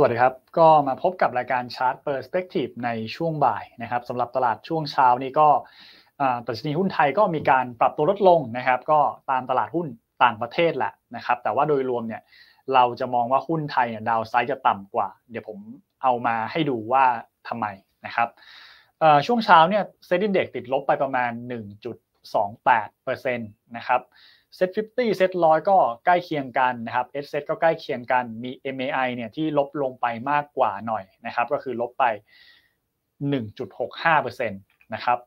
สวัสดีครับ ก็มาพบกับรายการชาร์ตเปอร์สเปกทีฟในช่วงบ่ายนะครับสำหรับตลาดช่วงเช้านี้ก็ตัชนีหุ้นไทยก็มีการปรับตัวลดลงนะครับก็ตามตลาดหุ้นต่างประเทศแหละนะครับแต่ว่าโดยรวมเนี่ยเราจะมองว่าหุ้นไทยเนี่ยดาวไซด์จะต่ำกว่า เดี๋ยวผมเอามาให้ดูว่าทำไมนะครับช่วงเช้าเนี่ยเซ็นดิ้เด็กติดลบไปประมาณ0.28%นะครับเซ็ตฟิฟตี้เซ็ตร้อยก็ใกล้เคียงกันนะครับเอสเซ็ตก็ใกล้เคียงกันมี MAI เนี่ยที่ลบลงไปมากกว่าหน่อยนะครับ ก็คือลบไป 1.65%นะครับ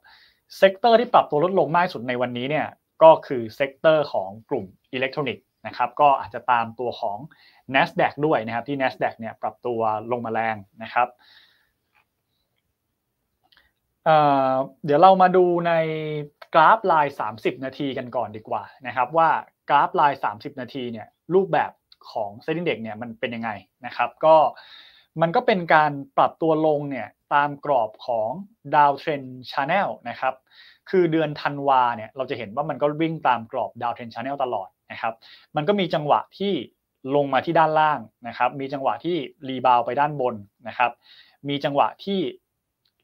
เซกเตอร์ที่ปรับตัวลดลงมากสุดในวันนี้เนี่ยก็คือเซกเตอร์ของกลุ่มอิเล็กทรอนิกส์นะครับก็อาจจะตามตัวของ NASDAQ ด้วยนะครับ ที่ NASDAQ เนี่ยปรับตัวลงมาแรงนะครับ เดี๋ยวเรามาดูในกราฟลาย30 นาทีกันก่อนดีกว่านะครับว่ากราฟลาย30 นาทีเนี่ยรูปแบบของเซ็นดิ้งเด็กเนี่ยมันเป็นยังไงนะครับ ก็มันก็เป็นการปรับตัวลงเนี่ยตามกรอบของดาวเทรนชานเอลนะครับคือเดือนธันวาเนี่ยเราจะเห็นว่ามันก็วิ่งตามกรอบดาวเทรนชานเอลตลอดนะครับมันก็มีจังหวะที่ลงมาที่ด้านล่างนะครับมีจังหวะที่รีบาวไปด้านบนนะครับ มีจังหวะที่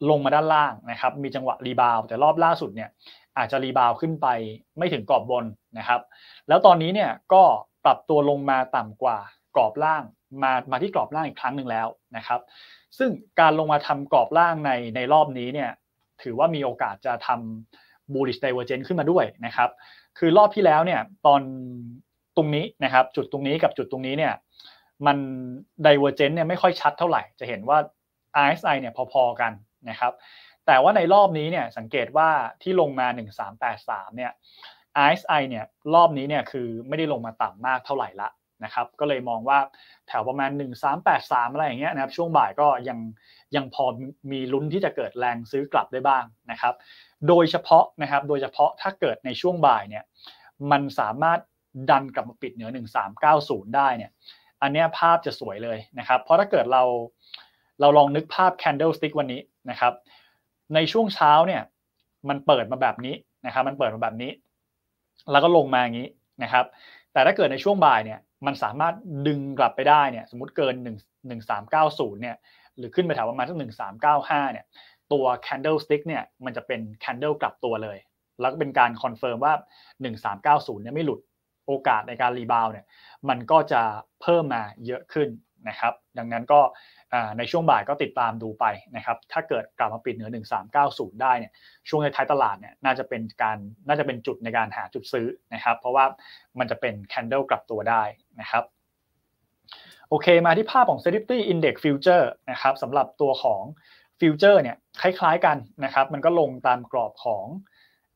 ลงมาด้านล่างนะครับ มีจังหวะรีบาวแต่รอบล่าสุดเนี่ยอาจจะรีบาวขึ้นไปไม่ถึงกรอบบนนะครับ แล้วตอนนี้เนี่ยก็ปรับตัวลงมาต่ำกว่ากรอบล่างมามาที่กรอบล่างอีกครั้งหนึ่งแล้วนะครับ ซึ่งการลงมาทำกรอบล่างในในรอบนี้เนี่ยถือว่ามีโอกาสจะทำ bullish divergence ขึ้นมาด้วยนะครับ คือรอบที่แล้วเนี่ยตอนตรงนี้นะครับจุดตรงนี้กับจุดตรงนี้เนี่ยมัน divergence เนี่ยไม่ค่อยชัดเท่าไหร่จะเห็นว่า RSI เนี่ยพอๆ กันนะครับแต่ว่าในรอบนี้เนี่ยสังเกตว่าที่ลงมา 1383เนี่ย RSI เนี่ยรอบนี้เนี่ยคือไม่ได้ลงมาต่ำมากเท่าไหร่ละนะครับก็เลยมองว่าแถวประมาณ 1383 อะไรอย่างเงี้ยนะครับช่วงบ่ายก็ยังยังพอมีลุ้นที่จะเกิดแรงซื้อกลับได้บ้างนะครับ โดยเฉพาะนะครับโดยเฉพาะถ้าเกิดในช่วงบ่ายเนี่ยมันสามารถดันกลับมาปิดเหนือ 1390 ได้เนี่ยอันนี้ภาพจะสวยเลยนะครับ เพราะถ้าเกิดเราเราลองนึกภาพ candlestick วันนี้นะครับในช่วงเช้าเนี่ยมันเปิดมาแบบนี้นะครับมันเปิดมาแบบนี้ แล้วก็ลงมาอย่างนี้นะครับ แต่ถ้าเกิดในช่วงบ่ายเนี่ย มันสามารถดึงกลับไปได้เนี่ยสมมติเกิน 1 1 3 9 0 เนี่ยหรือขึ้นไปแถวประมาณสัก 1395 เนี่ย ตัว candlestick เนี่ย มันจะเป็น candle กลับตัวเลย แล้วก็เป็นการคอนเฟิร์มว่า 1390 เนี่ยไม่หลุดโอกาสในการรีบาวเนี่ยมันก็จะเพิ่มมาเยอะขึ้นนะครับดังนั้นก็ในช่วงบ่ายก็ติดตามดูไปนะครับถ้าเกิดกลับมาปิดเหนือ 1390 ได้เนี่ยช่วงในท้ายตลาดเนี่ยน่าจะเป็นการน่าจะเป็นจุดในการหาจุดซื้อนะครับ เพราะว่ามันจะเป็นแคนเดลกลับตัวได้นะครับโอเคมาที่ภาพของ s ินเ t y Index Future นะครับสำหรับตัวของฟิวเจอร์เนี่ยคล้าย ๆ กันนะครับ มันก็ลงตามกรอบของ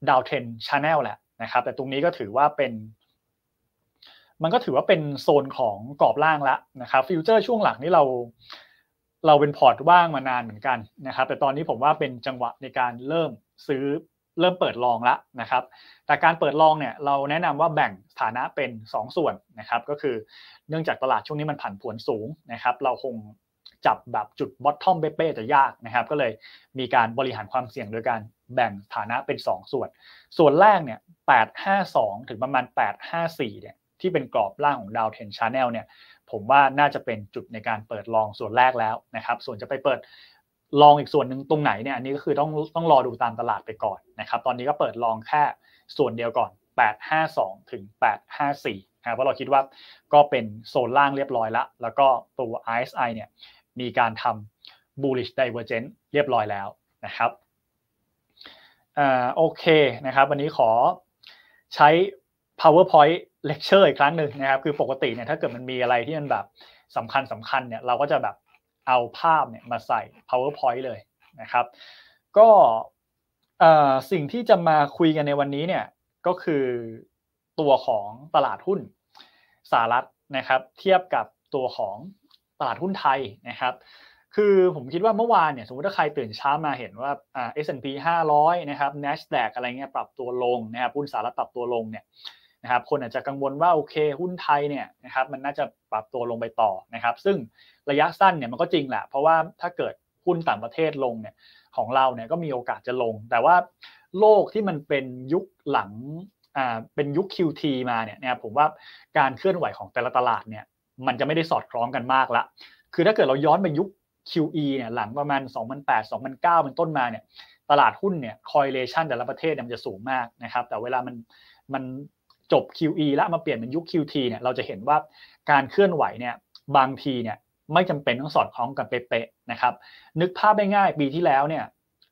ดาวเทนชาแนลแหละนะครับแต่ตรงนี้ก็ถือว่าเป็นมันก็ถือว่าเป็นโซนของกรอบล่างละนะครับฟิวเจอร์ช่วงหลังนี้เราเราเป็นพอร์ตว่างมานานเหมือนกันนะครับแต่ตอนนี้ผมว่าเป็นจังหวะในการเริ่มซื้อเริ่มเปิดลองละนะครับ แต่การเปิดลองเนี่ยเราแนะนำว่าแบ่งฐานะเป็น 2 ส่วนนะครับ ก็คือเนื่องจากตลาดช่วงนี้มันผันผวนสูงนะครับ เราคงจับแบบจุดบอททอมเป๊ะๆจะยากนะครับ ก็เลยมีการบริหารความเสี่ยงโดยการแบ่งฐานะเป็น 2 ส่วน ส่วนแรกเนี่ย852ถึงประมาณ 854เนี่ยที่เป็นกรอบล่างของดาวเทนชาแนลเนี่ยผมว่าน่าจะเป็นจุดในการเปิดลองส่วนแรกแล้วนะครับ ส่วนจะไปเปิดลองอีกส่วนหนึ่งตรงไหนเนี่ยอันนี้ก็คือต้องต้องรอดูตามตลาดไปก่อนนะครับตอนนี้ก็เปิดลองแค่ส่วนเดียวก่อน 852ถึง854นะครับเพราะเราคิดว่าก็เป็นโซนล่างเรียบร้อยละแล้วก็ตัว RSI เนี่ยมีการทำ bullish divergence เรียบร้อยแล้วนะครับอ่าโอเคนะครับวันนี้ขอใช้ PowerPoint lecture อีกครั้งหนึ่งนะครับคือปกติเนี่ยถ้าเกิดมันมีอะไรที่มันแบบสำคัญสำคัญเนี่ยเราก็จะแบบเอาภาพเนี่ยมาใส่ PowerPoint เลยนะครับ ก็สิ่งที่จะมาคุยกันในวันนี้เนี่ยก็คือตัวของตลาดหุ้นสหรัฐนะครับ เทียบกับตัวของตลาดหุ้นไทยนะครับ คือผมคิดว่าเมื่อวานเนี่ยสมมติถ้าใครตื่นเช้ามาเห็นว่าอ่า S&P 500นะครับ NASDAQ อะไรเงี้ยปรับตัวลงนะครับหุ้นสหรัฐปรับตัวลงเนี่ยนะครับคนอาจจะกังวลว่าโอเคหุ้นไทยเนี่ยนะครับมันน่าจะปรับตัวลงไปต่อนะครับซึ่งระยะสั้นเนี่ยมันก็จริงแหละเพราะว่าถ้าเกิดหุ้นต่างประเทศลงเนี่ยของเราเนี่ยก็มีโอกาสจะลง แต่ว่าโลกที่มันเป็นยุคหลังอ่าเป็นยุค QT มาเนี่ยนะครับผมว่าการเคลื่อนไหวของแต่ละตลาดเนี่ยมันจะไม่ได้สอดคล้องกันมากละคือถ้าเกิดเราย้อนไปยุค QE เนี่ยหลังประมาณ2008 2009เป็นต้นมาเนี่ยตลาดหุ้นเนี่ยคอยเลชันแต่ละประเทศมันจะสูงมากนะครับแต่เวลามันมันจบ QE แล้วมาเปลี่ยนเป็นยุค QT เนี่ย เราจะเห็นว่าการเคลื่อนไหวเนี่ยบางทีเนี่ยไม่จำเป็นต้องสอดคล้องกันเป๊ะๆ นะครับ นึกภาพได้ง่ายปีที่แล้วเนี่ย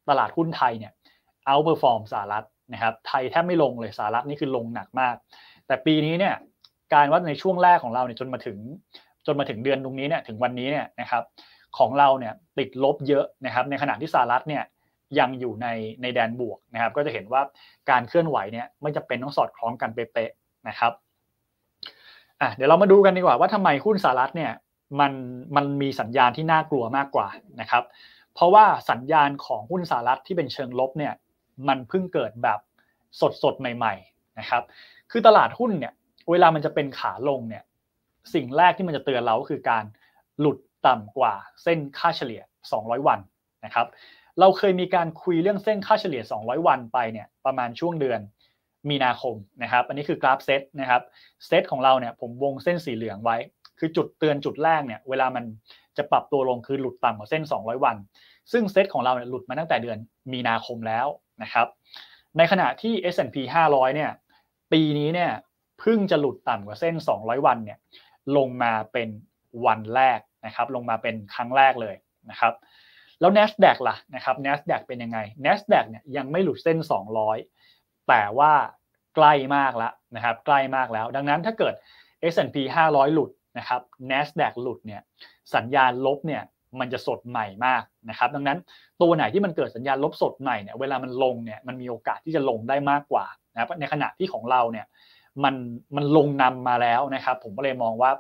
ตลาดหุ้นไทยเนี่ยเอาเปอร์ฟอร์มสหรัฐนะครับ ไทยแทบไม่ลงเลยสหรัฐนี่คือลงหนักมาก แต่ปีนี้เนี่ยการวัดในช่วงแรกของเราเนี่ยจนมาถึง จนมาถึงเดือนตรงนี้เนี่ยถึงวันนี้เนี่ยนะครับของเราเนี่ยติดลบเยอะนะครับในขณะที่สหรัฐเนี่ยยังอยู่ในในแดนบวกนะครับก็จะเห็นว่าการเคลื่อนไหวเนี่ยไม่จะเป็นต้องสอดคล้องกันเป๊ะนะครับอ่ะเดี๋ยวเรามาดูกันดีกว่าว่าทำไมหุ้นสหรัฐเนี่ยมันมันมีสัญญาณที่น่ากลัวมากกว่านะครับ เพราะว่าสัญญาณของหุ้นสหรัฐที่เป็นเชิงลบเนี่ยมันเพิ่งเกิดแบบสดสดใหม่ๆนะครับ คือตลาดหุ้นเนี่ยเวลามันจะเป็นขาลงเนี่ยสิ่งแรกที่มันจะเตือนเราก็คือการหลุดต่ำกว่าเส้นค่าเฉลี่ย 200 วันนะครับเราเคยมีการคุยเรื่องเส้นค่าเฉลี่ย 200 วันไปเนี่ยประมาณช่วงเดือนมีนาคมนะครับ อันนี้คือกราฟเซตนะครับเซตของเราเนี่ยผมวงเส้นสีเหลืองไว้คือจุดเตือนจุดแรกเนี่ยเวลามันจะปรับตัวลงคือหลุดต่ำกว่าเส้น 200 วัน ซึ่งเซตของเราเนี่ยหลุดมาตั้งแต่เดือนมีนาคมแล้วนะครับ ในขณะที่ S&P 500 เนี่ยปีนี้เนี่ยเพิ่งจะหลุดต่ำกว่าเส้น 200 วันเนี่ยลงมาเป็นวันแรกนะครับลงมาเป็นครั้งแรกเลยนะครับแล้ว NASDAQ ล่ะนะครับ NASDAQ เป็นยังไง NASDAQ เนี่ยยังไม่หลุดเส้น 200 แต่ว่าใกล้มากแล้วนะครับใกล้มากแล้ว ดังนั้นถ้าเกิด S&P 500 หลุดนะครับ NASDAQ หลุดเนี่ยสัญญาณลบเนี่ยมันจะสดใหม่มากนะครับดังนั้นตัวไหนที่มันเกิดสัญญาณลบสดใหม่เนี่ยเวลามันลงเนี่ยมันมีโอกาสที่จะลงได้มากกว่านะครับในขณะที่ของเราเนี่ยมันมันลงนำมาแล้วนะครับผมก็เลยมองว่า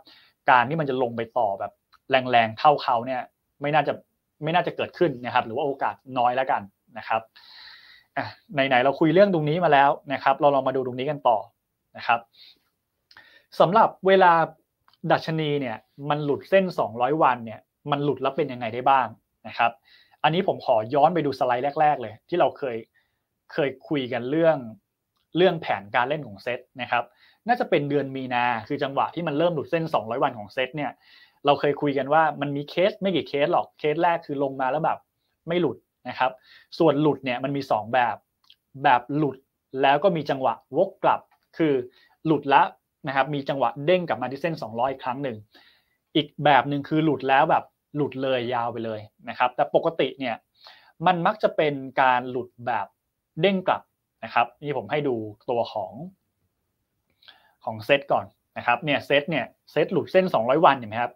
การที่มันจะลงไปต่อแบบ แรงๆเท่าเขาเนี่ยไม่น่าจะไม่น่าจะเกิดขึ้นนะครับหรือว่าโอกาสน้อยแล้วกันนะครับไหนๆเราคุยเรื่องตรงนี้มาแล้วนะครับ เราลองมาดูตรงนี้กันต่อนะครับสำหรับเวลาดัชนีเนี่ย มันหลุดเส้น 200 วันเนี่ยมันหลุดแล้วเป็นยังไงได้บ้างนะครับ อันนี้ผมขอย้อนไปดูสไลด์แรก ๆ เลยที่เราเคยเคยคุยกันเรื่องเรื่องแผนการเล่นของเซตนะครับ น่าจะเป็นเดือนมีนาคือจังหวะที่มันเริ่มหลุดเส้น 200 วันของเซตเนี่ยเราเคยคุยกันว่ามันมีเคสไม่กี่เคสหรอก เคสแรกคือลงมาแล้วแบบไม่หลุดนะครับ ส่วนหลุดเนี่ยมันมี 2 แบบ แบบหลุดแล้วก็มีจังหวะวกกลับ คือหลุดแล้วนะครับ มีจังหวะเด้งกลับมาที่เส้น200 ครั้งหนึ่ง อีกแบบหนึ่งคือหลุดแล้วแบบหลุดเลยยาวไปเลยนะครับ แต่ปกติเนี่ยมันมักจะเป็นการหลุดแบบเด้งกลับนะครับนี่ผมให้ดูตัวของของเซตก่อนะครับเนี่ยเซตเนี่ยเซตหลุดเส้น 200 วันเห็นไหมครับ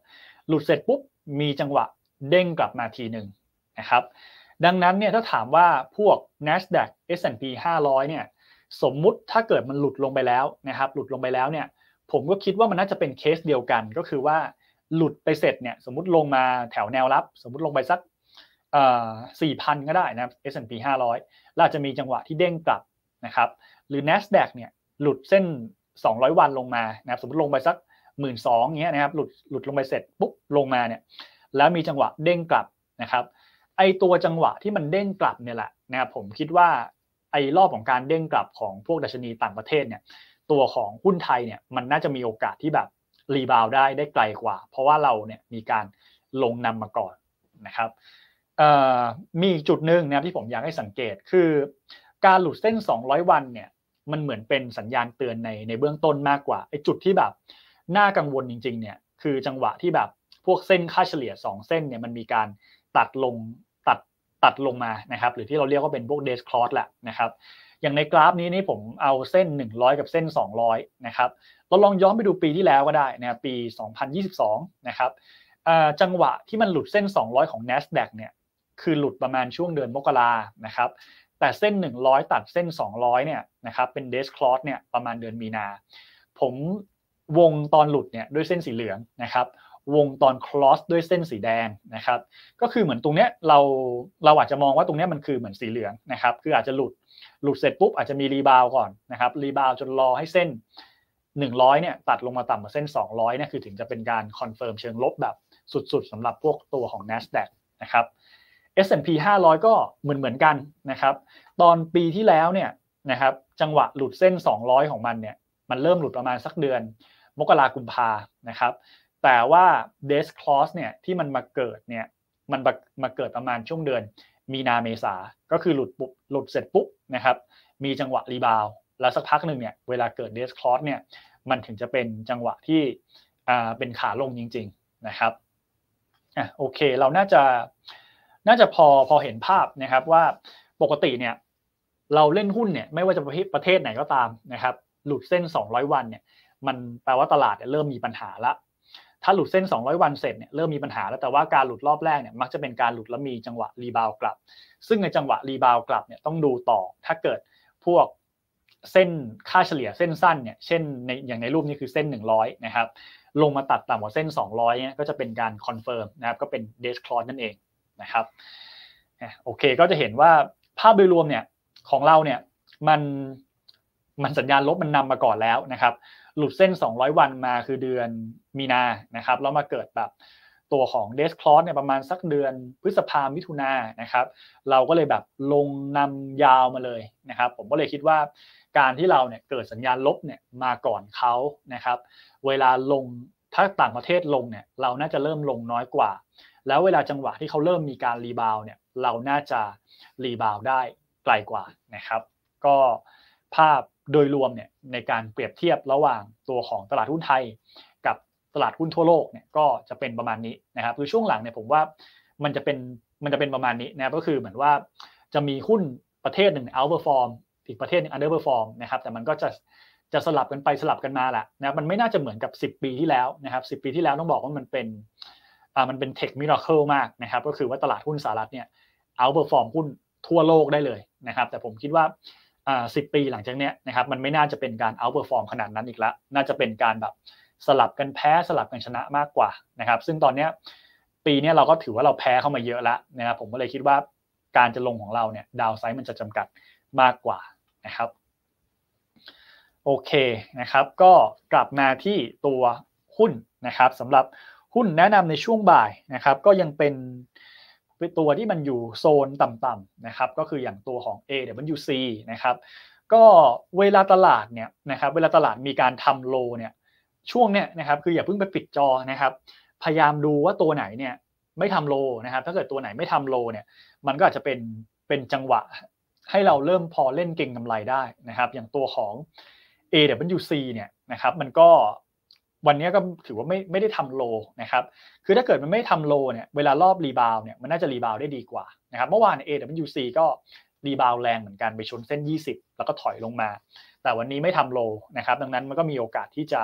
หลุดเสร็จปุ๊บ มีจังหวะเด้งกลับมาทีหนึ่งนะครับดังนั้นเนี่ยถ้าถามว่าพวก NASDAQ S&P 500เนี่ยสมมุติถ้าเกิดมันหลุดลงไปแล้วนะครับหลุดลงไปแล้วเนี่ยผมก็คิดว่ามันน่าจะเป็นเคสเดียวกัน ก็คือว่าหลุดไปเสร็จเนี่ยสมมติลงมาแถวแนวรับ สมมติลงไปสักสี่พันก็ได้นะ S&P 500แล้วจะมีจังหวะที่เด้งกลับนะครับ หรือ NASDAQ เนี่ยหลุดเส้น200 วันลงมา นะครับ สมมติลงไปสักหมื่นสองเงี้ยนะครับ หลุด หลุดลงไปเสร็จ ปุ๊บ ลงมาเนี่ย แล้วมีจังหวะเด้งกลับนะครับ ไอตัวจังหวะที่มันเด้งกลับเนี่ยแหละนะครับ ผมคิดว่าไอรอบของการเด้งกลับของพวกดัชนีต่างประเทศเนี่ย ตัวของหุ้นไทยเนี่ย มันน่าจะมีโอกาสที่แบบรีบาวได้ได้ไกลกว่า เพราะว่าเราเนี่ยมีการลงนำมาก่อนนะครับมีจุดหนึ่งนะครับที่ผมอยากให้สังเกตคือ การหลุดเส้น 200 วันเนี่ยมันเหมือนเป็นสัญญาณเตือนในในเบื้องต้นมากกว่าไอ้จุดที่แบบน่ากังวลจริงๆเนี่ยคือจังหวะที่แบบพวกเส้นค่าเฉลี่ย 2 เส้นเนี่ยมันมีการตัดลงตัดตัดลงมานะครับหรือที่เราเรียกว่าเป็นพวกเดสคลอสแหละนะครับอย่างในกราฟนี้นี่ผมเอาเส้น 100 กับเส้น 200นะครับเราลองย้อนไปดูปีที่แล้วก็ได้นะปี 2022นะครับจังหวะที่มันหลุดเส้น 200 ของ NASDAQ เนี่ยคือหลุดประมาณช่วงเดือนมกรานะครับแต่เส้น 100 ตัดเส้น 200 เนี่ยนะครับ เป็นเดสคลอสเนี่ยประมาณเดือนมีนา ผมวงตอนหลุดเนี่ยด้วยเส้นสีเหลืองนะครับ วงตอนคลอสด้วยเส้นสีแดงนะครับ ก็คือเหมือนตรงเนี้ยเราเราอาจจะมองว่าตรงเนี้ยมันคือเหมือนสีเหลืองนะครับคืออาจจะหลุดหลุด เสร็จปุ๊บอาจจะมีรีบาวก่อนนะครับรีบาวจนรอให้เส้น 100เนี่ย ตัดลงมาต่ำกว่าเส้น 200เนี่ยคือถึงจะเป็นการคอนเฟิร์มเชิงลบแบบสุดๆสำหรับพวกตัวของ NASDAQ นะครับ S&P 500 ก็เหมือนเหมือนกันนะครับ ตอนปีที่แล้วเนี่ยนะครับจังหวะหลุดเส้น 200 ของมันเนี่ยมันเริ่มหลุดประมาณสักเดือน มกราคุมพานะครับ แต่ว่า d e s c l o s เนี่ยที่มันมาเกิดเนี่ยมันมาเกิดประมาณช่วงเดือนมีนาเมษาก็คือหลุดปุ๊บหลุดเสร็จปุ๊บนะครับ มีจังหวะรีบาวแล้วสักพักหนึ่งเนี่ยเวลาเกิด d e s c l o s เนี่ยมันถึงจะเป็นจังหวะที่เป็นขาลงจริงๆนะครับอ่ะโอเคเรา น่าจะน่าจะพอพอเห็นภาพนะครับว่าปกติเนี่ยเราเล่นหุ้นเนี่ยไม่ว่าจะประเทศไหนก็ตามนะครับหลุดเส้น200วันเนี่ยมันแปลว่าตลาดเริ่มมีปัญหาละถ้าหลุดเส้น200 วันเสร็จเนี่ยเริ่มมีปัญหาแล้วแต่ว่าการหลุดรอบแรกเนี่ยมักจะเป็นการหลุดแล้วมีจังหวะรีบาวกลับซึ่งในจังหวะรีบาวกลับเนี่ยต้องดูต่อ ถ้าเกิดพวกเส้นค่าเฉลี่ยเส้นสั้นเนี่ยเช่นในอย่างในรูปนี้คือเส้น100นะครับ ลงมาตัดต่ำกว่าเส้น200เนี่ยก็จะเป็นการคอนเฟิร์มนะครับก็เป็นเดสคลอสนั่นเองนะครับโอเคก็จะเห็นว่าภาพโดยรวมเนี่ยของเราเนี่ยมันมันสัญญาณลบมันนำมาก่อนแล้วนะครับ หลุดเส้น 200 วันมาคือเดือนมีนานะครับแล้วมาเกิดแบบตัวของเดสคลอสเนี่ยประมาณสักเดือนพฤษภามิถุนานะครับ เราก็เลยแบบลงนำยาวมาเลยนะครับ ผมก็เลยคิดว่าการที่เราเนี่ยเกิดสัญญาณลบเนี่ยมาก่อนเขานะครับ เวลาลงถ้าต่างประเทศลงเนี่ยเราน่าจะเริ่มลงน้อยกว่าแล้วเวลาจังหวะที่เขาเริ่มมีการรีบาวเนี่ยเรา น่าจะรีบาวได้ไกลกว่านะครับ ก็ภาพโดยรวมเนี่ยในการเปรียบเทียบระหว่างตัวของตลาดหุ้นไทยกับตลาดหุ้นทั่วโลกเนี่ยก็จะเป็นประมาณนี้นะครับคือช่วงหลังเนี่ยผมว่ามันจะเป็นมันจะเป็นประมาณนี้นะก็คือเหมือนว่าจะมีหุ้นประเทศหนึ่งเปอร์ฟอร์มอีกประเทศหนึ่งร์เปอร์ฟอร์มนะครับแต่มันก็จะจะสลับกันไปสลับกันมาแหละนะมันไม่น่าจะเหมือนกับ 10 ปีที่แล้วนะครับสิปีที่แล้วต้องบอกว่ามันเป็นมันเป็นเทคมิราเคิลมากนะครับ ก็คือว่าตลาดหุ้นสหรัฐเนี่ยเอาเปอร์ฟอร์มหุ้นทั่วโลกได้เลยนะครับ แต่ผมคิดว่าสิบปีหลังจากเนี้ยนะครับมันไม่น่าจะเป็นการเอาเปอร์ฟอร์มขนาดนั้นอีกละน่าจะเป็นการแบบสลับกันแพ้สลับกันชนะมากกว่านะครับ ซึ่งตอนเนี้ยปีนี้เราก็ถือว่าเราแพ้เข้ามาเยอะแล้วนะครับ ผมก็เลยคิดว่าการจะลงของเราเนี่ยดาวไซด์มันจะจำกัดมากกว่านะครับโอเคนะครับก็กลับมาที่ตัวหุ้นนะครับสำหรับหุ้นแนะนำในช่วงบ่ายนะครับก็ยังเป็นตัวที่มันอยู่โซนต่ำๆนะครับ ก็คืออย่างตัวของ AWC นะครับ ก็เวลาตลาดเนี่ยนะครับเวลาตลาดมีการทำโลเนี่ยช่วงเนี่ยนะครับคืออย่าเพิ่งไปปิดจอนะครับพยายามดูว่าตัวไหนเนี่ยไม่ทำโลนะครับถ้าเกิดตัวไหนไม่ทำโลเนี่ยมันก็อาจจะเป็นเป็นจังหวะให้เราเริ่มพอเล่นเก่งกำไรได้นะครับ อย่างตัวของ AWC เนี่ยนะครับ มันก็วันนี้ก็ถือว่าไม่ไม่ได้ทำโลนะครับ คือถ้าเกิดมันไม่ทำโลเนี่ย เวลารอบรีบาวเนี่ยมันน่าจะรีบาวได้ดีกว่านะครับ เมื่อวาน AWC ก็รีบาวแรงเหมือนกันไปชนเส้น 20 แล้วก็ถอยลงมา แต่วันนี้ไม่ทำโลนะครับ ดังนั้นมันก็มีโอกาสที่จะ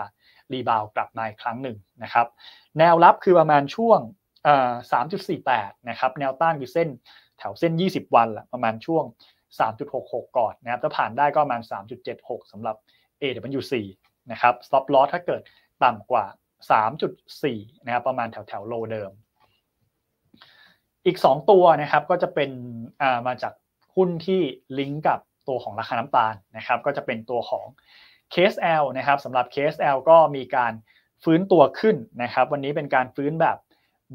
รีบาวกลับมาอีกครั้งหนึ่งนะครับ แนวรับคือประมาณช่วง 3.48 นะครับ แนวต้านคือเส้นแถวเส้น 20 วันละประมาณช่วง 3.66 ก่อนนะครับ ถ้าผ่านได้ก็ประมาณ 3.76 สำหรับ AWC นะครับ stop loss ถ้าเกิดต่ำกว่า 3.4นะครับ ประมาณแถวแถวโลเดิม อีก 2 ตัวนะครับ ก็จะเป็นมาจากหุ้นที่ลิงก์กับตัวของราคาน้ำตาลนะครับ ก็จะเป็นตัวของ KSL นะครับสำหรับ KSL ก็มีการฟื้นตัวขึ้นนะครับ วันนี้เป็นการฟื้นแบบ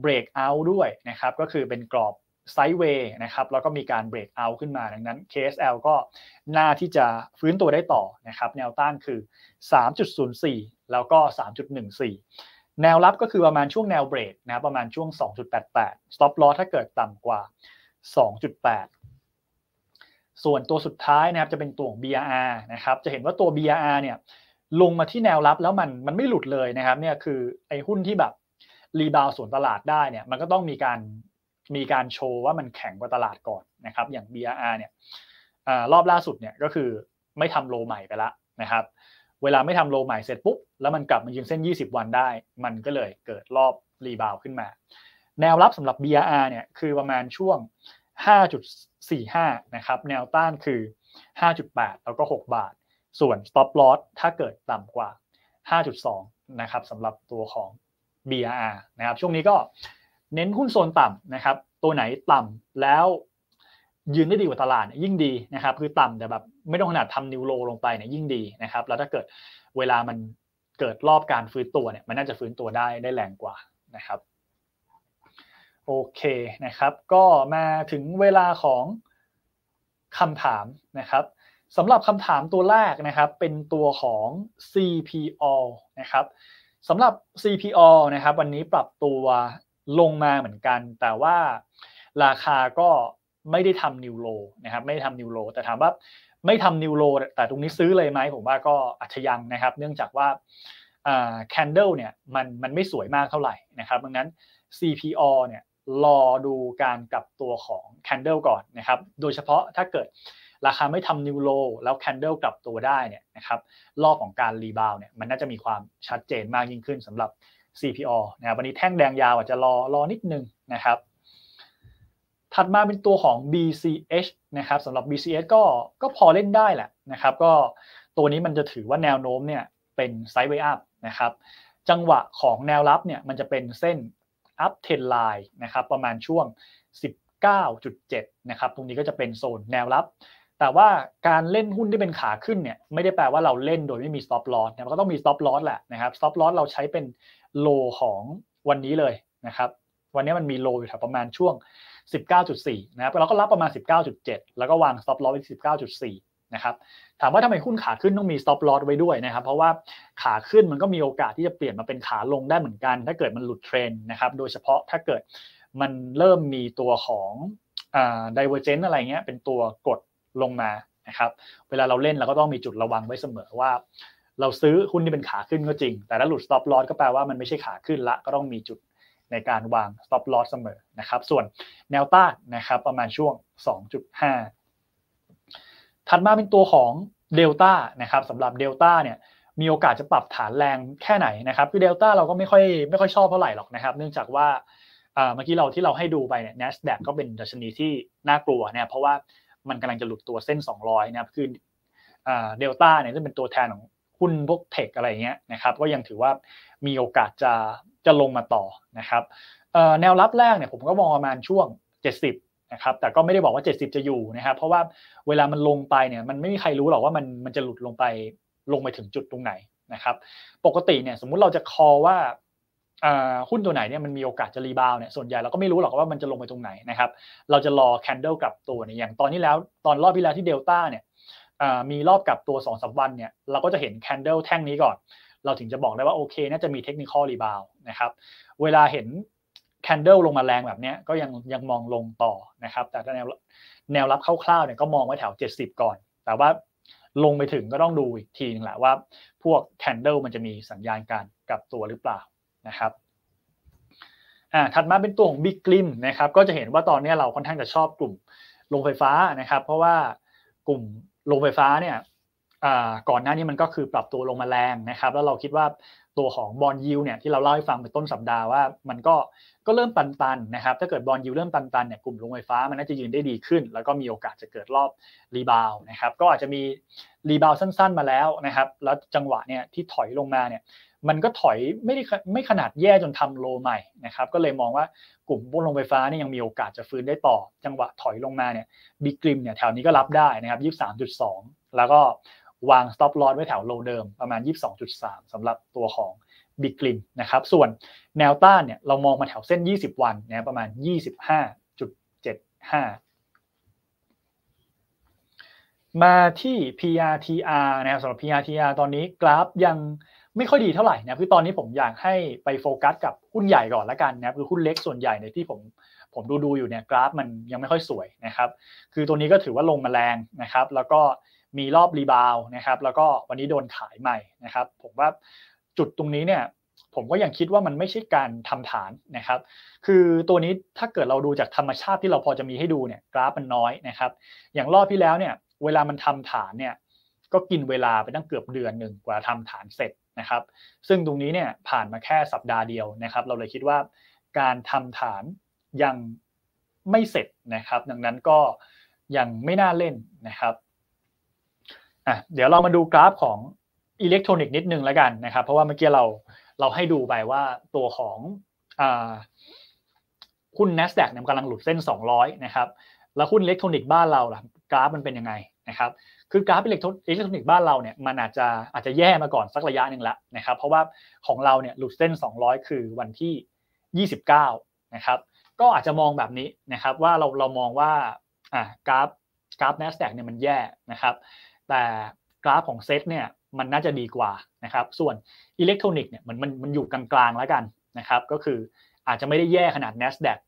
break out ด้วยนะครับ ก็คือเป็นกรอบไซด์เวย์นะครับแล้วก็มีการเบรกเอาขึ้นมาดังนั้น KSL ก็น่าที่จะฟื้นตัวได้ต่อนะครับแนวต้านคือ 3.04 แล้วก็ 3.14 แนวรับก็คือประมาณช่วงแนวเบรกนะรประมาณช่วง 2.88 stop loss ถ้าเกิดต่ำกว่า 2.8 ส่วนตัวสุดท้ายนะครับจะเป็นตัว BRR นะครับจะเห็นว่าตัว BRR เนี่ยลงมาที่แนวรับแล้วมันมันไม่หลุดเลยนะครับเนี่ยคือไอ้หุ้นที่แบบรีบาวส่วนตลาดได้เนี่ยมันก็ต้องมีการมีการโชว์ว่ามันแข็งกว่าตลาดก่อนนะครับ อย่าง BRR เนี่ยรอบล่าสุดเนี่ยก็คือไม่ทำโลใหม่ไปแล้วนะครับ เวลาไม่ทำโลใหม่เสร็จปุ๊บแล้วมันกลับมายืนเส้น 20 วันได้ มันก็เลยเกิดรอบรีบาวขึ้นมา แนวรับสำหรับ BRR เนี่ยคือประมาณช่วง 5.45นะครับแนวต้านคือ 5.8 แล้วก็ 6 บาท ส่วน stop loss ถ้าเกิดต่ำกว่า 5.2 นะครับสำหรับตัวของ BRR นะครับ ช่วงนี้ก็เน้นหุ้นโซนต่ำนะครับ ตัวไหนต่ำแล้วยืนได้ดีกว่าตลาดยิ่งดีนะครับ คือต่ำแต่แบบไม่ต้องขนาดทำนิวโลลงไปเนี่ยยิ่งดีนะครับแล้วถ้าเกิดเวลามันเกิดรอบการฟื้นตัวเนี่ยมันน่าจะฟื้นตัวได้ได้แรงกว่านะครับโอเคนะครับก็มาถึงเวลาของคำถามนะครับสำหรับคำถามตัวแรกนะครับ เป็นตัวของ CPO นะครับสำหรับ CPO นะครับ วันนี้ปรับตัวลงมาเหมือนกันแต่ว่าราคาก็ไม่ได้ทำนิวโลนะครับไม่ได้ทำนิวโลแต่ถามว่าไม่ทำนิวโลแต่ตรงนี้ซื้อเลยไหมผมว่าก็อัจยังนะครับ เนื่องจากว่าแคนเดลเนี่ยมันมันไม่สวยมากเท่าไหร่นะครับดังนั้น CPO เนี่ยรอดูการกลับตัวของแคนเดลก่อนนะครับโดยเฉพาะถ้าเกิดราคาไม่ทำนิวโลแล้วแคนเดลกลับตัวได้เนี่ยนะครับรอบของการรีบาวเนี่ยมันน่าจะมีความชัดเจนมากยิ่งขึ้นสำหรับ CPO นะครับวันนี้แท่งแดงยาวอาจจะรอรอนิดนึงนะครับ ถัดมาเป็นตัวของ BCH นะครับสำหรับ BCH ก็ก็พอเล่นได้แหละนะครับ ก็ตัวนี้มันจะถือว่าแนวโน้มเนี่ยเป็นไซด์เวย์อัพนะครับจังหวะของแนวรับเนี่ยมันจะเป็นเส้น up trend line นะครับประมาณช่วง 19.7 นะครับตรงนี้ก็จะเป็นโซนแนวรับแต่ว่าการเล่นหุ้นที่เป็นขาขึ้นเนี่ยไม่ได้แปลว่าเราเล่นโดยไม่มี stop loss นะมันก็ต้องมี stop loss แหละนะครับ stop loss เราใช้เป็นโลของวันนี้เลยนะครับวันนี้มันมีโลอยู่แถวประมาณช่วง 19.4 นะครับเราก็รับประมาณ 19.7 แล้วก็วาง stop loss ไว้19.4 นะครับถามว่าทำไมหุ้นขาขึ้นต้องมี stop loss ไว้ด้วยนะครับเพราะว่าขาขึ้นมันก็มีโอกาสที่จะเปลี่ยนมาเป็นขาลงได้เหมือนกัน ถ้าเกิดมันหลุดเทรนนะครับโดยเฉพาะถ้าเกิดมันเริ่มมีตัวของ divergence อะไรเงี้ยเป็นตัวกดลงมานะครับ เวลาเราเล่นเราก็ต้องมีจุดระวังไว้เสมอว่าเราซื้อหุ้นที่เป็นขาขึ้นก็จริง แต่ถ้าหลุด stop loss ก็แปลว่ามันไม่ใช่ขาขึ้นละก็ต้องมีจุดในการวาง stop loss เสมอนะครับ ส่วนแนวต้านนะครับประมาณช่วง 2.5 ถัดมาเป็นตัวของเดลต้านะครับสำหรับเดลต้าเนี่ยมีโอกาสจะปรับฐานแรงแค่ไหนนะครับ คือเดลต้าเราก็ไม่ค่อยไม่ค่อยชอบเท่าไหร่หรอกนะครับ เนื่องจากว่าเมื่อกี้เราที่เราให้ดูไปเนี่ยเนสแ a q ก็เป็นดัชนีที่น่ากลัวเนี่ยเพราะว่ามันกำลังจะหลุดตัวเส้น 200นะครับคือเดลต้าเนี่ยซึ่งเป็นตัวแทนของหุ้นพวกเทคอะไรเงี้ยนะครับ ก็ยังถือว่ามีโอกาสจะจะลงมาต่อนะครับ แนวรับแรกเนี่ยผมก็มองประมาณช่วง 70นะครับแต่ก็ไม่ได้บอกว่า 70 จะอยู่นะครับเพราะว่าเวลามันลงไปเนี่ยมันไม่มีใครรู้หรอกว่ามันมันจะหลุดลงไปลงไปถึงจุดตรงไหนนะครับ ปกติเนี่ยสมมุติเราจะคอว่าหุ้นตัวไหนเนี่ยมันมีโอกาสจะรีบาวเนี่ยส่วนใหญ่เราก็ไม่รู้หรอกว่ามันจะลงไปตรงไหนนะครับเราจะรอแคนเดลกลับตัวเนี่ยอย่างตอนนี้แล้วตอนรอบที่แล้วที่เดลต้าเนี่ยมีรอบกลับตัว2อสวันเนี่ยเราก็จะเห็นแคนเดลแท่งนี้ก่อน เราถึงจะบอกได้ว่าโอเคน่าจะมีเทคนิคอลรีบาวนะครับเวลาเห็นแคนเดลลงมาแรงแบบนี้ก็ยังยังมองลงต่อนะครับแต่แนวแนวรับคร่าวๆเนี่ยก็มองไว้แถว 70 ก่อน แต่ว่าลงไปถึงก็ต้องดูอีกทีนึงแหละว่า พวกแคนเดลมันจะมีสัญญาณการกลับตัวหรือเปล่านะครับ อ่า ถัดมาเป็นตัวของบิ๊กกลิมนะครับ ก็จะเห็นว่าตอนนี้เราค่อนข้างจะชอบกลุ่มโรงไฟฟ้านะครับ เพราะว่ากลุ่มโรงไฟฟ้าเนี่ยก่อนหน้านี้มันก็คือปรับตัวลงมาแรงนะครับ แล้วเราคิดว่าตัวของบอลยูเนี่ยที่เราเล่าให้ฟังเป็นต้นสัปดาห์ว่า มันก็ ก็เริ่มตันๆนะครับ ถ้าเกิดบอลยูเริ่มตันๆเนี่ยกลุ่มโรงไฟฟ้ามันน่าจะยืนได้ดีขึ้น แล้วก็มีโอกาสจะเกิดรอบรีบาวนะครับ ก็อาจจะมีรีบาวสั้น ๆมาแล้วนะครับ แล้วจังหวะเนี่ยที่ถอยลงมาเนี่ยมันก็ถอยไม่ได้ไม่ขนาดแย่จนทำโลใหม่นะครับก็เลยมองว่ากลุ่มพวกโรงไฟฟ้านี่ยังมีโอกาสจะฟื้นได้ต่อจังหวะถอยลงมาเนี่ย บิ๊กกริมเนี่ยแถวนี้ก็รับได้นะครับยี่สามจุดสองแล้วก็วาง stop loss ไว้แถวโลเดิมประมาณ 22.3 สำหรับตัวของบิ๊กกริมนะครับ ส่วนแนวต้านเนี่ยเรามองมาแถวเส้น 20 วันนะประมาณ 25.75 มาที่ PRTR นะครับสำหรับ PRTR ตอนนี้กราฟยังไม่ค่อยดีเท่าไหร่นะคือตอนนี้ผมอยากให้ไปโฟกัส กับหุ้นใหญ่ก่อนละกันนะคือหุ้นเล็กส่วนใหญ่ในที่ผมผมดูดูอยู่เนี่ยกราฟมันยังไม่ค่อยสวยนะครับคือตัวนี้ก็ถือว่าลงมาแรงนะครับแล้วก็มีรอบรีบาวนะครับแล้วก็วันนี้โดนขายใหม่นะครับผมว่าจุดตรงนี้เนี่ยผมก็ยังคิดว่ามันไม่ใช่การทำฐานนะครับ คือตัวนี้ถ้าเกิดเราดูจากธรรมชาติที่เราพอจะมีให้ดูเนี่ยกราฟมันน้อยนะครับอย่างรอบที่แล้วเนี่ย เวลามันทำฐานเนี่ยก็กินเวลาไปตั้งเกือบเดือนหนึ่งกว่าทำฐานเสร็จนะครับ ซึ่งตรงนี้เนี่ยผ่านมาแค่สัปดาห์เดียวนะครับ เราเลยคิดว่าการทำฐานยังไม่เสร็จนะครับ ดังนั้นก็ยังไม่น่าเล่นนะครับอ่ะเดี๋ยวเรามาดูกราฟของอิเล็กทรอนิกส์นิดนึงแล้วกันนะครับ เพราะว่าเมื่อกี้เราเราให้ดูไปว่าตัวของหุ้น N a s d a q เนี่ยกำลังหลุดเส้น 200 นะครับ แล้วหุ้นอิเล็กทรอนิกส์บ้านเราล่ะกราฟมันเป็นยังไงนะครับคือกราฟอิเล็กทรอนิกส์บ้านเราเนี่ยมันอาจจะอาจจะแย่มาก่อนสักระยะหนึ่งละนะครับเพราะว่าของเราเนี่ยหลุดเส้น200 คือวันที่ 29 นะครับ ก็อาจจะมองแบบนี้นะครับว่าเราเรามองว่าอ่ากราฟกราฟ n a s d a q เนี่ยมันแย่นะครับ แต่กราฟของเซตเนี่ยมันน่าจะดีกว่านะครับส่วนอิเล็กทรอนิกส์เนี่ยมันมันมันอยู่กลางๆ แล้วกันนะครับ ก็คืออาจจะไม่ได้แย่ขนาด N a s d a q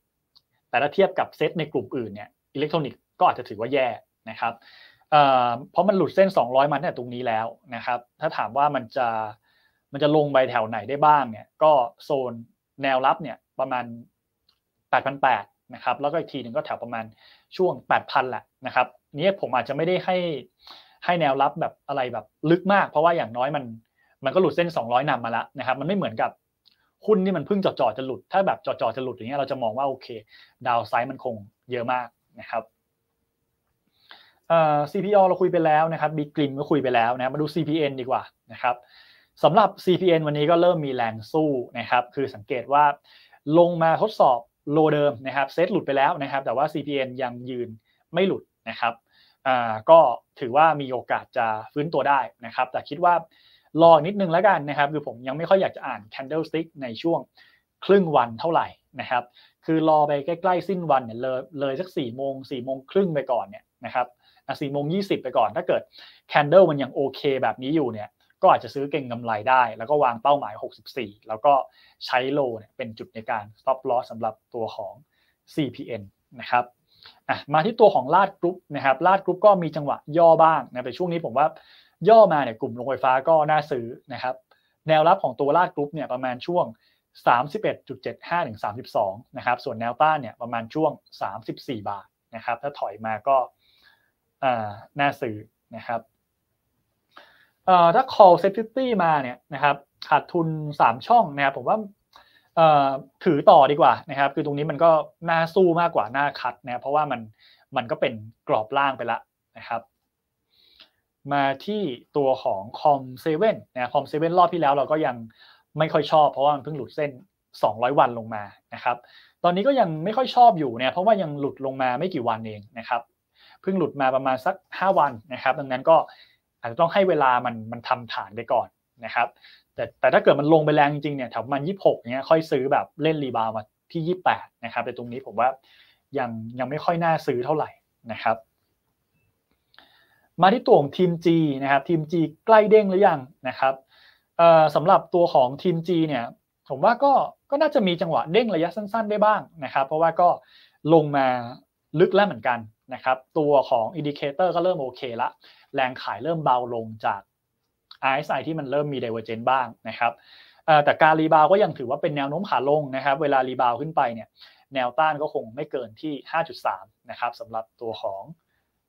แต่ถ้าเทียบกับเซตในกลุ่มอื่นเนี่ยอิเล็กทรอนิกส์ก็อาจจะถือว่าแย่นะครับเพราะมันหลุดเส้น 200มันเนี่ยตรงนี้แล้วนะครับ ถ้าถามว่ามันจะมันจะลงไปแถวไหนได้บ้างเนี่ย ก็โซนแนวรับเนี่ยประมาณ 8,800นะครับ แล้วก็อีกทีหนึ่งก็แถวประมาณช่วง8,000แหละนะครับนี้ผมอาจจะไม่ได้ให้ให้แนวรับแบบอะไรแบบลึกมาก เพราะว่าอย่างน้อยมันมันก็หลุดเส้น 200 นำมาแล้วนะครับ มันไม่เหมือนกับหุ้นที่มันเพิ่งจ่อๆจะหลุด ถ้าแบบจ่อๆจะหลุดอย่างเงี้ยเราจะมองว่าโอเค ดาวไซด์มันคงเยอะมากนะครับ CPO เราคุยไปแล้วนะครับ Big Green ก็คุยไปแล้วนะมาดู CPN ดีกว่านะครับสำหรับ CPN วันนี้ก็เริ่มมีแรงสู้นะครับ คือสังเกตว่า ลงมาทดสอบโลเดิมนะครับเซตหลุดไปแล้วนะครับ แต่ว่า CPN ยังยืนไม่หลุดนะครับก็ถือว่ามีโอกาสจะฟื้นตัวได้นะครับ แต่คิดว่ารอนิดนึงแล้วกันนะครับคือผมยังไม่ค่อยอยากจะอ่าน candlestick ในช่วงครึ่งวันเท่าไหร่นะครับ คือรอไปใกล้ ๆ สิ้นวันเนี่ยเลยเลยสัก4ี่โมงสี่โมงครึ่งไปก่อนเนี่ยนะครับนะสี่โมงยีไปก่อน ถ้าเกิดแคนเดิลมันยังโอเคแบบนี้อยู่เนี่ย ก็อาจจะซื้อเก่งกำไรได้ แล้วก็วางเป้าหมาย 64 แล้วก็ใช้โลเนี่ยเป็นจุดในการ stop loss สำหรับตัวของ CPN นะครับมาที่ตัวของลาดกรุ๊ปนะครับ ลาดกรุ๊ปก็มีจังหวะย่อบ้างนะแต่ช่วงนี้ผมว่าย่อมาเนี่ยกลุ่มโรงไฟฟ้าก็น่าซื้อนะครับ แนวรับของตัวลาดกรุ๊ปเนี่ยประมาณช่วง 31.75ถึง32นะครับ ส่วนแนวต้านเนี่ยประมาณช่วง 34 บาทนะครับ ถ้าถอยมาก็น่าซื้อนะครับถ้า call safety มาเนี่ยนะครับขาดทุน3 ช่องนะครับผมว่าถือต่อดีกว่านะครับคือตรงนี้มันก็น่าสู้มากกว่าหน้าคัดนะเพราะว่ามันมันก็เป็นกรอบล่างไปละนะครับ มาที่ตัวของคอมเซเว่นนะคอมเซเว่นรอบที่แล้วเราก็ยังไม่ค่อยชอบเพราะว่ามันเพิ่งหลุดเส้น200 วันลงมานะครับ ตอนนี้ก็ยังไม่ค่อยชอบอยู่เนี่ยเพราะว่ายังหลุดลงมาไม่กี่วันเองนะครับพิ่งหลุดมาประมาณสัก 5 วันนะครับ ดังนั้นก็อาจจะต้องให้เวลามันมันทำฐานไปก่อนนะครับ แต่แต่ถ้าเกิดมันลงไปแรงจริงเนี่ยแถวมันยี่หกเนี้ยค่อยซื้อแบบเล่นรีบาวมาที่ยี่แปดนะครับแต่ตรงนี้ผมว่ายังยังไม่ค่อยน่าซื้อเท่าไหร่นะครับมาที่ตัวของทีม G นะครับทีม G ใกล้เด้งหรือยังนะครับสำหรับตัวของทีม G เนี่ยผมว่าก็ก็น่าจะมีจังหวะเด้งระยะสั้นๆได้บ้างนะครับ เพราะว่าก็ลงมาลึกแล้วเหมือนกันนะครับตัวของอินดิเคเตอร์ก็เริ่มโอเคละแรงขายเริ่มเบาลงจาก RSI ที่มันเริ่มมีเดเวอร์เจนบ้างนะครับแต่การรีบาวก็ยังถือว่าเป็นแนวโน้มขาลงนะครับ เวลารีบาวขึ้นไปเนี่ย แนวต้านก็คงไม่เกินที่ 5.3นะครับสำหรับตัวของ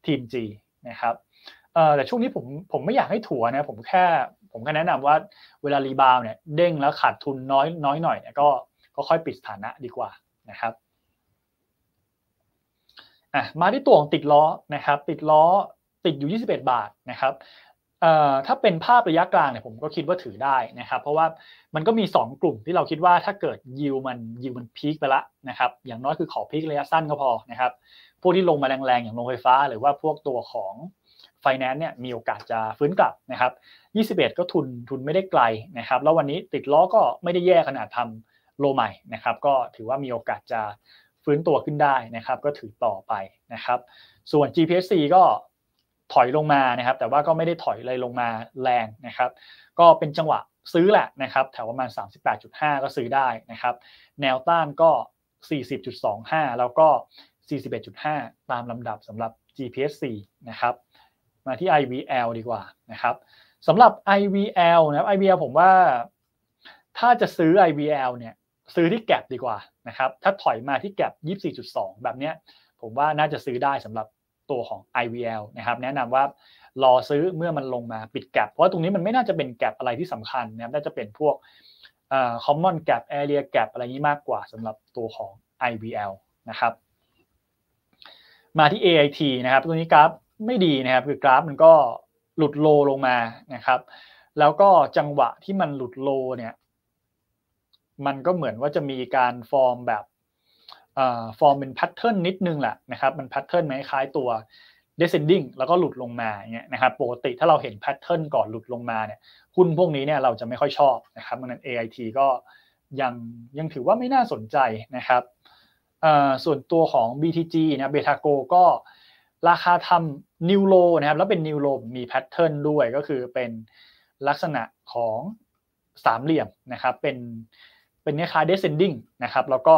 ทีม G นะครับแต่ช่วงนี้ผมผมไม่อยากให้ถัวนะผมแค่ผมก็แนะนำว่าเวลารีบาวเนี่ยเด้งแล้วขาดทุนน้อยน้อยหน่อยเนี่ยก็ก็ค่อยปิดสถานะดีกว่านะครับ่ะมาที่ตัวของติดล้อนะครับติดล้อติดอยู่ 21 บาทนะครับถ้าเป็นภาพระยะกลางเนี่ยผมก็คิดว่าถือได้นะครับเพราะว่ามันก็มี 2 กลุ่มที่เราคิดว่าถ้าเกิดยิวมันยิวมันพีคไปละนะครับอย่างน้อยคือขอพีคระยะสั้นก็พอนะครับพวกที่ลงมาแรงๆ อย่างโรงไฟฟ้า หรือว่าพวกตัวของไฟแนนซ์เนี่ยมีโอกาสจะฟื้นกลับนะครับ 21 ก็ทุนทุนไม่ได้ไกลนะครับแล้ววันนี้ติดล้อก็ไม่ได้แย่ขนาดทำโลใหม่นะครับก็ถือว่ามีโอกาสจะฟื้นตัวขึ้นได้นะครับก็ถือต่อไปนะครับ ส่วน GPC ก็ถอยลงมานะครับแต่ว่าก็ไม่ได้ถอยอะไรลงมาแรงนะครับ ก็เป็นจังหวะซื้อแหละนะครับ แถวประมาณ 38.5 ก็ซื้อได้นะครับ แนวต้านก็ 40.25 แล้วก็ 41.5 ตามลำดับสำหรับ GPC นะครับมาที่ IVL ดีกว่านะครับสำหรับ IVL นะครับ IVL ผมว่าถ้าจะซื้อ IVL เนี่ยซื้อที่แก็บดีกว่านะครับ ถ้าถอยมาที่แก็บ 24.2 แบบเนี้ยผมว่าน่าจะซื้อได้สำหรับตัวของ IVL นะครับ แนะนำว่ารอซื้อเมื่อมันลงมาปิดแก็บ เพราะว่าตรงนี้มันไม่น่าจะเป็นแก็บอะไรที่สำคัญนะครับ น่าจะเป็นพวกเอ่อ common gap area gap อะไรนี้มากกว่าสำหรับตัวของ IVL นะครับ มาที่ AIT นะครับ ตรงนี้กราฟไม่ดีนะครับ คือกราฟมันก็หลุดโลลงมานะครับ แล้วก็จังหวะที่มันหลุดโลเนี่ยมันก็เหมือนว่าจะมีการฟอร์มแบบฟอร์มเป็นแพทเทิร์นนิดนึงแหละนะครับ มันแพทเทิร์นไหมคล้ายตัว descending แล้วก็หลุดลงมาเนี่ยนะครับปกติถ้าเราเห็นแพทเทิร์นก่อนหลุดลงมาเนี่ยหุ้นพวกนี้เนี่ยเราจะไม่ค่อยชอบนะครับมันนั้น AIT ก็ยังยังถือว่าไม่น่าสนใจนะครับ ส่วนตัวของ BTG นะเบทาโกก็ราคาทำนิวโลนะครับแล้วเป็นนิวโลมีแพทเทิร์นด้วยก็คือเป็นลักษณะของสามเหลี่ยมนะครับเป็นเป็นคล้ายๆ descending นะครับแล้วก็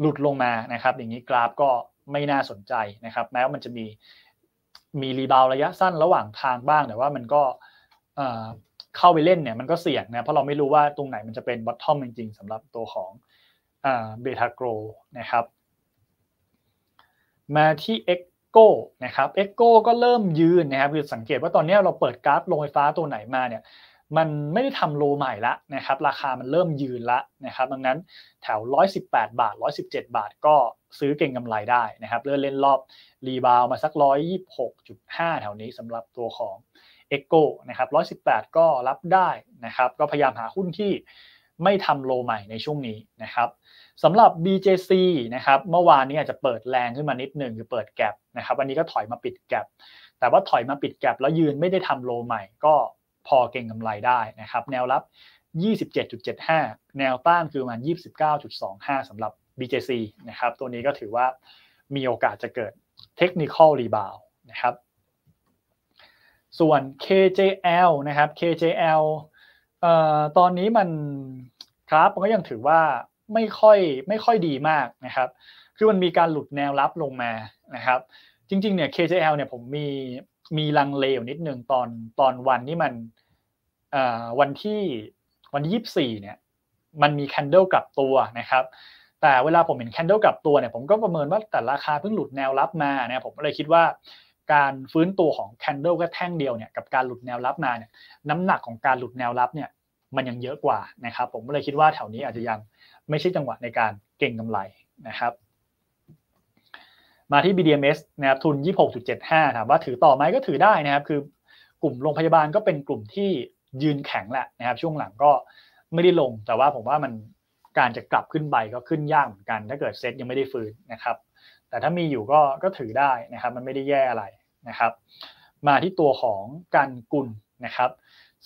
หลุดลงมานะครับ อย่างนี้กราฟก็ไม่น่าสนใจนะครับ แม้ว่ามันจะมีมีรีบาวระยะสั้นระหว่างทางบ้าง แต่ว่ามันก็เข้าไปเล่นเนี่ยมันก็เสี่ยงนะเพราะเราไม่รู้ว่าตรงไหนมันจะเป็นบอททอมจริง ๆสำหรับตัวของเบทาโกรนะครับ มาที่ Echo นะครับ Echo ก็เริ่มยืนนะครับคือสังเกตว่าตอนนี้เราเปิดกราฟลงไฟฟ้าตัวไหนมาเนี่ยมันไม่ได้ทำโลใหม่ละนะครับราคามันเริ่มยืนละนะครับดังนั้นแถว 118 บาท 117 บาทก็ซื้อเก่งกำไรได้นะครับเลื่อนเล่นรอบรีบาวมาสัก 126.5 แถวนี้สำหรับตัวของ e c h o นะครับ 118 ก็รับได้นะครับก็พยายามหาหุ้นที่ไม่ทำโลใหม่ในช่วงนี้นะครับสำหรับ BJC นะครับเมื่อวานนี้อาจจะเปิดแรงขึ้นมานิดหนึ่งคือเปิดแกลบนะครับวันนี้ก็ถอยมาปิดแกลบแต่ว่าถอยมาปิดแกลบแล้วยืนไม่ได้ทำโลใหม่ก็พอเก่งกำไรได้นะครับ แนวรับ 27.75 แนวต้านคือประมาณ29.25สำหรับ BJC นะครับตัวนี้ก็ถือว่ามีโอกาสจะเกิดเทคนิคอลรีบาวนะครับ ส่วน KJL นะครับ KJL เอ่อตอนนี้มันครับมันก็ยังถือว่าไม่ค่อยไม่ค่อยดีมากนะครับ คือมันมีการหลุดแนวรับลงมานะครับ จริงๆ เนี่ย KJL เนี่ยผมมีมีลังเลอยู่นิดหนึ่งตอนตอนวันที่มันวันที่วันที่ยี่สี่เนี่ย มันมีแคนเดลกลับตัวนะครับ แต่เวลาผมเห็นแคนเดลกลับตัวเนี่ย ผมก็ประเมินว่าแต่ราคาเพิ่งหลุดแนวรับมาเนี่ยผมเลยคิดว่า การฟื้นตัวของแคนเดลก็แท่งเดียวเนี่ยกับการหลุดแนวรับมาเนี่ยน้ำหนักของการหลุดแนวรับเนี่ย มันยังเยอะกว่านะครับ ผมเลยคิดว่าแถวนี้อาจจะยังไม่ใช่จังหวะในการเก่งกำไรนะครับมาที่ BDMs นะครับทุน 26.75ถามว่าถือต่อไหมก็ถือได้นะครับ คือกลุ่มโรงพยาบาลก็เป็นกลุ่มที่ยืนแข็งแหละนะครับ ช่วงหลังก็ไม่ได้ลง แต่ว่าผมว่ามันการจะกลับขึ้นไปก็ขึ้นยากเหมือนกัน ถ้าเกิดเซ็ตยังไม่ได้ฟื้นนะครับ แต่ถ้ามีอยู่ก็ก็ถือได้นะครับ มันไม่ได้แย่อะไรนะครับ มาที่ตัวของการกุลนะครับ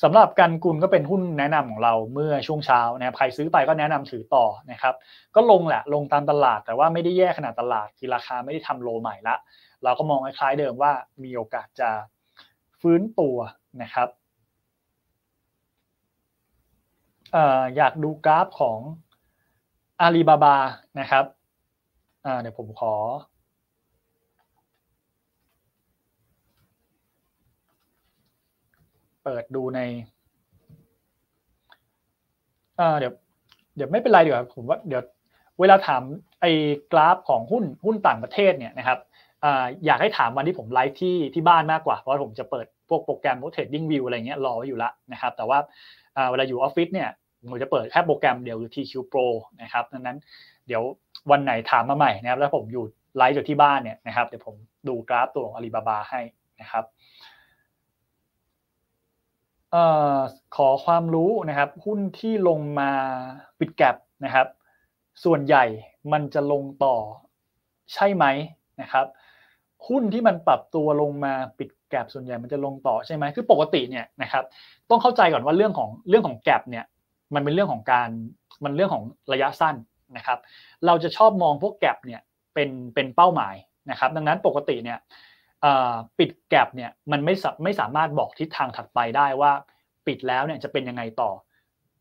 สำหรับการกุลก็เป็นหุ้นแนะนำของเราเมื่อช่วงเช้านะครับใครซื้อไปก็แนะนำถือต่อนะครับ ก็ลงแหละ ลงตามตลาดแต่ว่าไม่ได้แย่ขนาดตลาดคือราคาไม่ได้ทำโลใหม่ละเราก็มองคล้ายๆเดิมว่ามีโอกาสจะฟื้นตัวนะครับอยากดูกราฟของอาลีบาบานะครับเดี๋ยวผมขอเปิดดูในเดี๋ยว เดี๋ยวไม่เป็นไรเดี๋ยวผมว่า เดี๋ยวเวลาถามไอ้กราฟ ของหุ้นหุ้นต่างประเทศเนี่ยนะครับ อยากให้ถามวันที่ผมไลฟ์ที่ที่บ้านมากกว่า เพราะผมจะเปิดพวกโปรแกรมพวเทรดดิ้งวิวอะไรเงี้ยรอไว้อยู่ละนะครับ แต่ว่าเวลาอยู่ออฟฟิศเนี่ยผมจะเปิดแค่โปรแกรมเดียวคือ TQ Pro นะครับดังนั้นเดี๋ยววันไหนถามมาใหม่นะครับ แล้วผมอยู่ไลฟ์อยู่ที่บ้านเนี่ยนะครับเดี๋ยวผมดูกราฟตัวของอาลีบาบาให้นะครับออขอความรู้นะครับ หุ้นที่ลงมาปิดแกลบนะครับ ส่วนใหญ่มันจะลงต่อใช่ไหมนะครับหุ้นที่มันปรับตัวลงมาปิดแกลบส่วนใหญ่มันจะลงต่อใช่ไหมคือปกติเนี่ยนะครับ ต้องเข้าใจก่อนว่าเรื่องของเรื่องของแกลบเนี่ยมันเป็นเรื่องของการมันเรื่องของระยะสั้นนะครับ เราจะชอบมองพวกแกลบเนี่ยเป็นเป็นเป้าหมายนะครับ ดังนั้นปกติเนี่ยปิดแกลบเนี่ย มันไม่ไม่สามารถบอกทิศทางถัดไปได้ว่าปิดแล้วเนี่ยจะเป็นยังไงต่อ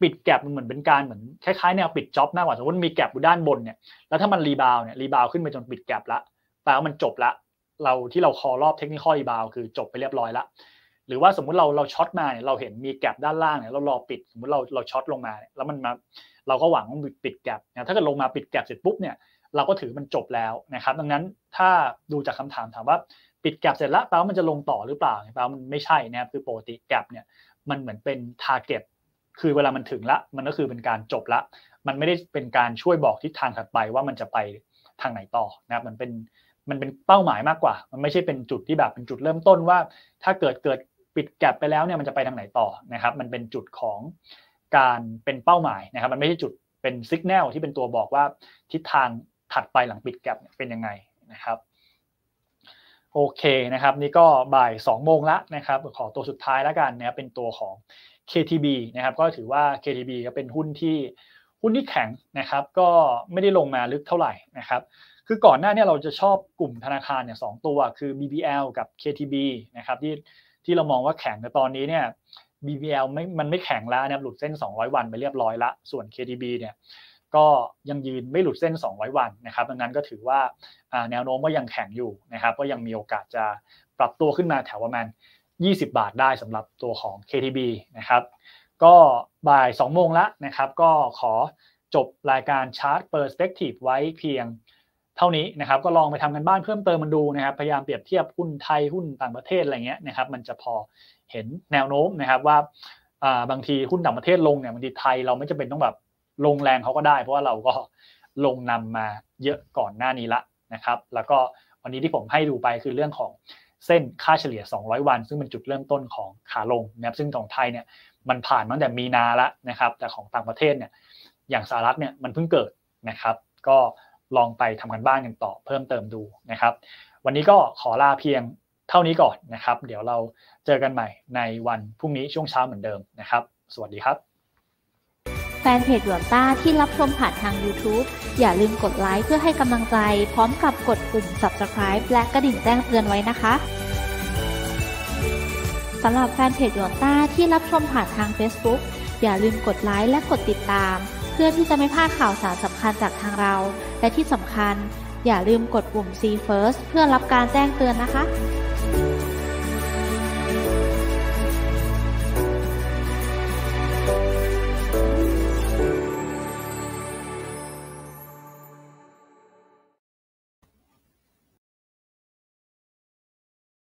ปิดแกลบมันเหมือนเป็นการเหมือนคล้ายๆแนวปิดจ็อบมากกว่า สมมติมีแกลบอยู่ด้านบนเนี่ยแล้วถ้ามันรีบาวเนี่ยรีบาวขึ้นไปจนปิดแกลบละแปลว่ามันจบละเราที่เราคอรอบเทคนิคอรีบาวคือจบไปเรียบร้อยละหรือว่าสมมุติเราเราช็อตมาเนี่ยเราเห็นมีแกลบด้านล่างเนี่ยเรารอปิด สมมติเราเราช็อตลงมา แล้วมันมาเราก็หวังว่าปิดแกลบนะถ้าเกิดลงมาปิดแกลบเสร็จปุ๊บเนี่ยเราก็ถือมันจบแล้วนะครับดังนั้นถ้าดูจากคำถามถามว่าปิดแกลบเสร็จแล้วแปลว่ามันจะลงต่อหรือเปล่าแปลว่ามันไม่ใช่นะครับคือปกติแกลบเนี่ย มันเหมือนเป็นทาร์เก็ตคือเวลามันถึงละ มันก็คือเป็นการจบละ มันไม่ได้เป็นการช่วยบอกทิศทางถัดไปว่ามันจะไปทางไหนต่อนะครับ มันเป็นมันเป็นเป้าหมายมากกว่า มันไม่ใช่เป็นจุดที่แบบเป็นจุดเริ่มต้นว่า ถ้าเกิดเกิดปิดแกลบไปแล้วเนี่ยมันจะไปทางไหนต่อนะครับ มันเป็นจุดของการเป็นเป้าหมายนะครับ มันไม่ใช่จุดเป็นสัญญาณที่เป็นตัวบอกว่าทิศทางถัดไปหลังปิดแกลบเป็นยังไงนะครับโอเคนะครับนี่ก็บ่าย 2 โมงละนะครับ ขอตัวสุดท้ายแล้วกันนะครับเป็นตัวของ KTB นะครับก็ถือว่า KTB ก็เป็นหุ้นที่หุ้นที่แข็งนะครับก็ไม่ได้ลงมาลึกเท่าไหร่นะครับคือก่อนหน้านี้เราจะชอบกลุ่มธนาคารเนี่ยสตัวคือ BBL กับ KTB นะครับที่ที่เรามองว่าแข็งแต่ตอนนี้เนี่ย BBL ไม่มันไม่แข็งแล้วนะครับหลุดเส้น 200 วันไปเรียบร้อยละ ส่วน KTB เนี่ยก็ยังยืนไม่หลุดเส้น200วันนะครับดังนั้นก็ถือว่าแนวโน้มก็ยังแข็งอยู่นะครับก็ยังมีโอกาสจะปรับตัวขึ้นมาแถวประมาณ20 บาทได้สำหรับตัวของ KTB นะครับก็บ่าย 2 โมงละนะครับก็ขอจบรายการชาร์ตเปอร์สเปกทีฟไว้เพียงเท่านี้นะครับก็ลองไปทำกันบ้านเพิ่มเติมมันดูนะครับพยายามเปรียบเทียบหุ้นไทยหุ้นต่างประเทศอะไรเงี้ยนะครับมันจะพอเห็นแนวโน้มนะครับว่าบางทีหุ้นต่างประเทศลงเนี่ยบางทีไทยเราไม่จำเป็นต้องแบบลงแรงเขาก็ได้ เพราะว่าเราก็ลงนำมาเยอะก่อนหน้านี้ละนะครับ แล้วก็วันนี้ที่ผมให้ดูไปคือเรื่องของเส้นค่าเฉลี่ย 200 วัน ซึ่งเป็นจุดเริ่มต้นของขาลงนะครับซึ่งของไทยเนี่ยมันผ่านตั้งแต่มีนาละนะครับ แต่ของต่างประเทศเนี่ยอย่างสหรัฐเนี่ยมันเพิ่งเกิดนะครับ ก็ลองไปทำกันบ้านกันต่อเพิ่มเติมดูนะครับ วันนี้ก็ขอลาเพียงเท่านี้ก่อนนะครับ เดี๋ยวเราเจอกันใหม่ในวันพรุ่งนี้ช่วงเช้าเหมือนเดิมนะครับ สวัสดีครับแฟนเพจหยวนต้าที่รับชมผ่านทาง YouTube อย่าลืมกดไลค์เพื่อให้กำลังใจพร้อมกับกดปุ่ม Subscribe และกระดิ่งแจ้งเตือนไว้นะคะสำหรับแฟนเพจหยวนต้าที่รับชมผ่านทาง Facebook อย่าลืมกดไลค์และกดติดตาม เพื่อที่จะไม่พลาดข่าวสารสำคัญจากทางเรา และที่สำคัญ อย่าลืมกดปุ่ม See First เพื่อรับการแจ้งเตือนนะคะ